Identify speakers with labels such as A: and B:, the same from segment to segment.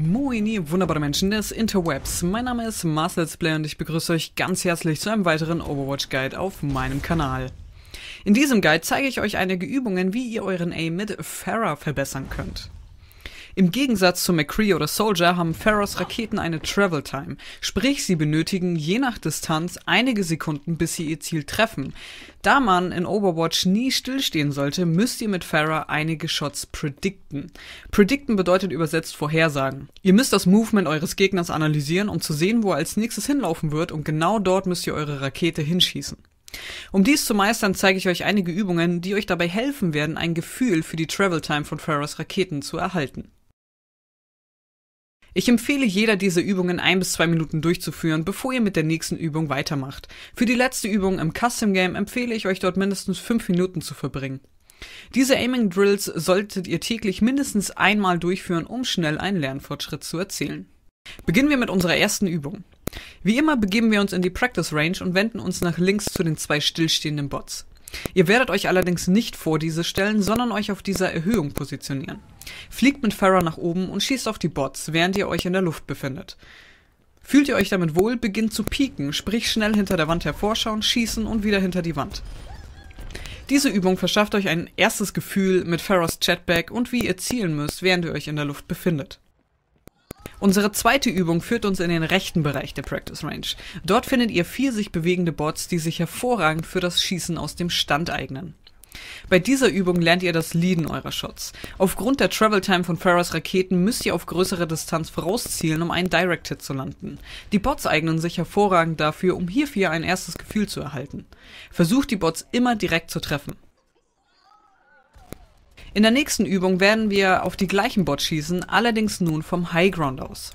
A: Moin, ihr wunderbare Menschen des Interwebs. Mein Name ist Marcel Splay und ich begrüße euch ganz herzlich zu einem weiteren Overwatch Guide auf meinem Kanal. In diesem Guide zeige ich euch einige Übungen, wie ihr euren Aim mit Farah verbessern könnt. Im Gegensatz zu McCree oder Soldier haben Pharos Raketen eine Travel Time, sprich sie benötigen je nach Distanz einige Sekunden, bis sie ihr Ziel treffen. Da man in Overwatch nie stillstehen sollte, müsst ihr mit Pharah einige Shots predikten. Predikten bedeutet übersetzt vorhersagen. Ihr müsst das Movement eures Gegners analysieren, um zu sehen, wo er als nächstes hinlaufen wird und genau dort müsst ihr eure Rakete hinschießen. Um dies zu meistern, zeige ich euch einige Übungen, die euch dabei helfen werden, ein Gefühl für die Travel Time von Pharahs Raketen zu erhalten. Ich empfehle jeder dieser Übungen ein bis zwei Minuten durchzuführen, bevor ihr mit der nächsten Übung weitermacht. Für die letzte Übung im Custom Game empfehle ich euch dort mindestens fünf Minuten zu verbringen. Diese Aiming Drills solltet ihr täglich mindestens einmal durchführen, um schnell einen Lernfortschritt zu erzielen. Beginnen wir mit unserer ersten Übung. Wie immer begeben wir uns in die Practice Range und wenden uns nach links zu den zwei stillstehenden Bots. Ihr werdet euch allerdings nicht vor diese stellen, sondern euch auf dieser Erhöhung positionieren. Fliegt mit Farah nach oben und schießt auf die Bots, während ihr euch in der Luft befindet. Fühlt ihr euch damit wohl, beginnt zu pieken, sprich schnell hinter der Wand hervorschauen, schießen und wieder hinter die Wand. Diese Übung verschafft euch ein erstes Gefühl mit Pharaohs Chatback und wie ihr zielen müsst, während ihr euch in der Luft befindet. Unsere zweite Übung führt uns in den rechten Bereich der Practice Range. Dort findet ihr vier sich bewegende Bots, die sich hervorragend für das Schießen aus dem Stand eignen. Bei dieser Übung lernt ihr das Leaden eurer Shots. Aufgrund der Travel Time von Farahs Raketen müsst ihr auf größere Distanz vorauszielen, um einen Direct Hit zu landen. Die Bots eignen sich hervorragend dafür, um hierfür ein erstes Gefühl zu erhalten. Versucht die Bots immer direkt zu treffen. In der nächsten Übung werden wir auf die gleichen Bots schießen, allerdings nun vom High Ground aus.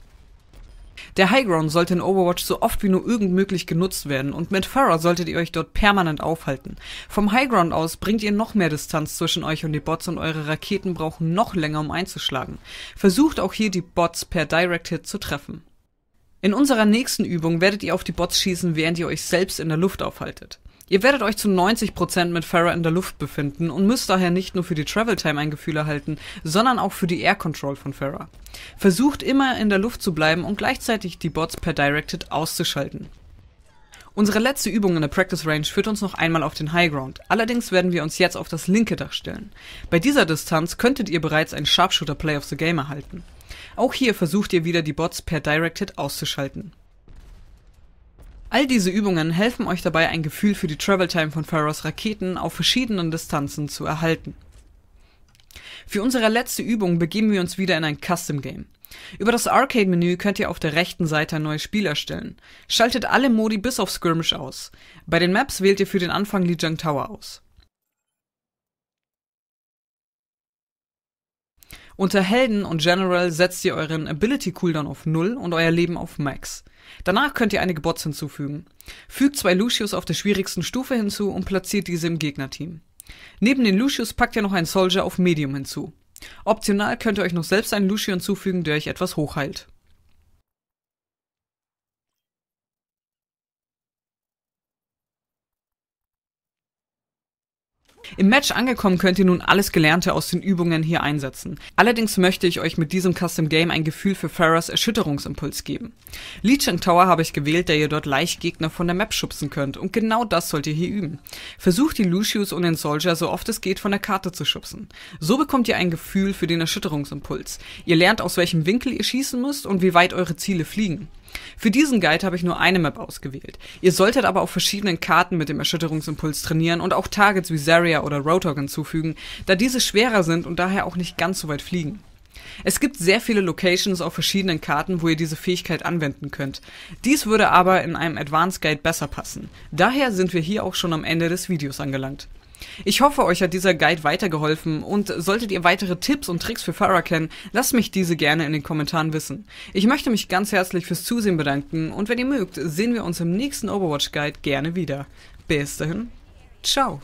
A: Der Highground sollte in Overwatch so oft wie nur irgend möglich genutzt werden und mit Pharah solltet ihr euch dort permanent aufhalten. Vom Highground aus bringt ihr noch mehr Distanz zwischen euch und die Bots und eure Raketen brauchen noch länger, um einzuschlagen. Versucht auch hier die Bots per Direct Hit zu treffen. In unserer nächsten Übung werdet ihr auf die Bots schießen, während ihr euch selbst in der Luft aufhaltet. Ihr werdet euch zu 90% mit Farah in der Luft befinden und müsst daher nicht nur für die Travel Time ein Gefühl erhalten, sondern auch für die Air Control von Farah. Versucht immer in der Luft zu bleiben und gleichzeitig die Bots per Directed auszuschalten. Unsere letzte Übung in der Practice Range führt uns noch einmal auf den High Ground, allerdings werden wir uns jetzt auf das linke Dach stellen. Bei dieser Distanz könntet ihr bereits ein Sharpshooter Play of the Game erhalten. Auch hier versucht ihr wieder die Bots per Directed auszuschalten. All diese Übungen helfen euch dabei, ein Gefühl für die Travel Time von Pharos Raketen auf verschiedenen Distanzen zu erhalten. Für unsere letzte Übung begeben wir uns wieder in ein Custom Game. Über das Arcade-Menü könnt ihr auf der rechten Seite ein neues Spiel erstellen. Schaltet alle Modi bis auf Skirmish aus. Bei den Maps wählt ihr für den Anfang Lijiang Tower aus. Unter Helden und General setzt ihr euren Ability Cooldown auf 0 und euer Leben auf Max. Danach könnt ihr einige Bots hinzufügen. Fügt zwei Lucius auf der schwierigsten Stufe hinzu und platziert diese im Gegnerteam. Neben den Lucius packt ihr noch einen Soldier auf Medium hinzu. Optional könnt ihr euch noch selbst einen Lucius hinzufügen, der euch etwas hochheilt. Im Match angekommen könnt ihr nun alles Gelernte aus den Übungen hier einsetzen. Allerdings möchte ich euch mit diesem Custom Game ein Gefühl für Pharahs Erschütterungsimpuls geben. Li Tower habe ich gewählt, da ihr dort leicht Gegner von der Map schubsen könnt und genau das sollt ihr hier üben. Versucht die Lucius und den Soldier so oft es geht von der Karte zu schubsen. So bekommt ihr ein Gefühl für den Erschütterungsimpuls. Ihr lernt aus welchem Winkel ihr schießen müsst und wie weit eure Ziele fliegen. Für diesen Guide habe ich nur eine Map ausgewählt. Ihr solltet aber auf verschiedenen Karten mit dem Erschütterungsimpuls trainieren und auch Targets wie Zarya oder Roadhog hinzufügen, da diese schwerer sind und daher auch nicht ganz so weit fliegen. Es gibt sehr viele Locations auf verschiedenen Karten, wo ihr diese Fähigkeit anwenden könnt. Dies würde aber in einem Advanced Guide besser passen. Daher sind wir hier auch schon am Ende des Videos angelangt. Ich hoffe, euch hat dieser Guide weitergeholfen und solltet ihr weitere Tipps und Tricks für Fahrer kennen, lasst mich diese gerne in den Kommentaren wissen. Ich möchte mich ganz herzlich fürs Zusehen bedanken und wenn ihr mögt, sehen wir uns im nächsten Overwatch Guide gerne wieder. Bis dahin, ciao!